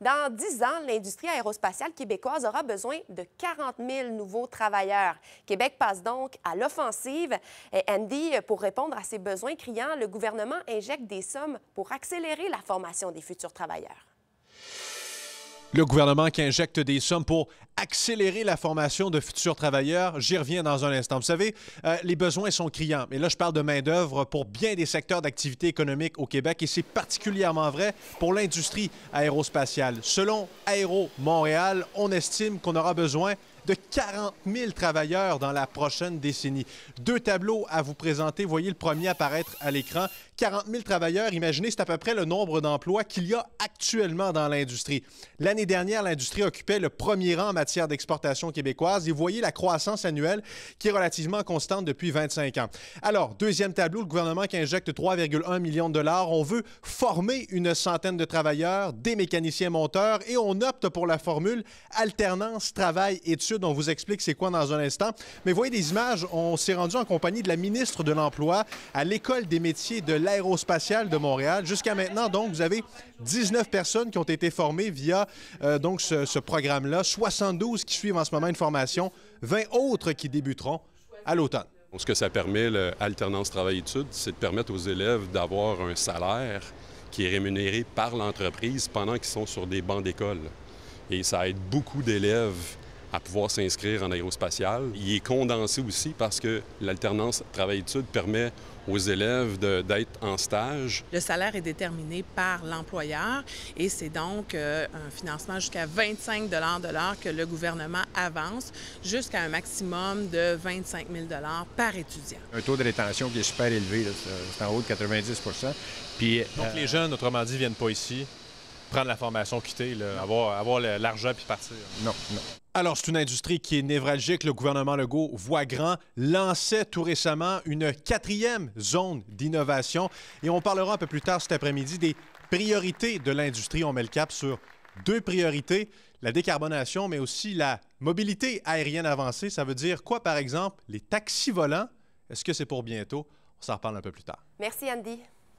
Dans 10 ans, l'industrie aérospatiale québécoise aura besoin de 40 000 nouveaux travailleurs. Québec passe donc à l'offensive. Et Andy, pour répondre à ces besoins criants, le gouvernement injecte des sommes pour accélérer la formation des futurs travailleurs. Le gouvernement qui injecte des sommes pour accélérer la formation de futurs travailleurs, j'y reviens dans un instant. Vous savez, euh, les besoins sont criants. Et là, je parle de main-d'œuvre pour bien des secteurs d'activité économique au Québec et c'est particulièrement vrai pour l'industrie aérospatiale. Selon Aéro Montréal, on estime qu'on aura besoin de 40 000 travailleurs dans la prochaine décennie. Deux tableaux à vous présenter. Voyez le premier apparaître à l'écran. 40 000 travailleurs, imaginez, c'est à peu près le nombre d'emplois qu'il y a actuellement dans l'industrie. L'année dernière, l'industrie occupait le premier rang en matière d'exportation québécoise et voyez la croissance annuelle qui est relativement constante depuis 25 ans. Alors, deuxième tableau, le gouvernement qui injecte 3,1 millions de dollars. On veut former une centaine de travailleurs, des mécaniciens monteurs et on opte pour la formule alternance travail-études on vous explique c'est quoi dans un instant. Mais voyez des images. On s'est rendu en compagnie de la ministre de l'Emploi à l'École des métiers de l'aérospatiale de Montréal. Jusqu'à maintenant, donc, vous avez 19 personnes qui ont été formées via euh, donc ce, ce programme-là, 72 qui suivent en ce moment une formation, 20 autres qui débuteront à l'automne. Ce que ça permet, l'alternance travail-études, c'est de permettre aux élèves d'avoir un salaire qui est rémunéré par l'entreprise pendant qu'ils sont sur des bancs d'école. Et ça aide beaucoup d'élèves à pouvoir s'inscrire en aérospatial. Il est condensé aussi parce que l'alternance travail-études permet aux élèves d'être en stage. Le salaire est déterminé par l'employeur et c'est donc euh, un financement jusqu'à 25 de l'heure que le gouvernement avance jusqu'à un maximum de 25 000 par étudiant. Un taux de rétention qui est super élevé, euh, c'est en haut de 90 Puis, Donc euh, les jeunes, autrement dit, viennent pas ici, prendre la formation, quitter, avoir, avoir l'argent puis partir. Non, non. Alors, c'est une industrie qui est névralgique. Le gouvernement Legault voit grand, lançait tout récemment une quatrième zone d'innovation. Et on parlera un peu plus tard cet après-midi des priorités de l'industrie. On met le cap sur deux priorités, la décarbonation, mais aussi la mobilité aérienne avancée. Ça veut dire quoi, par exemple, les taxis volants? Est-ce que c'est pour bientôt? On s'en reparle un peu plus tard. Merci, Andy.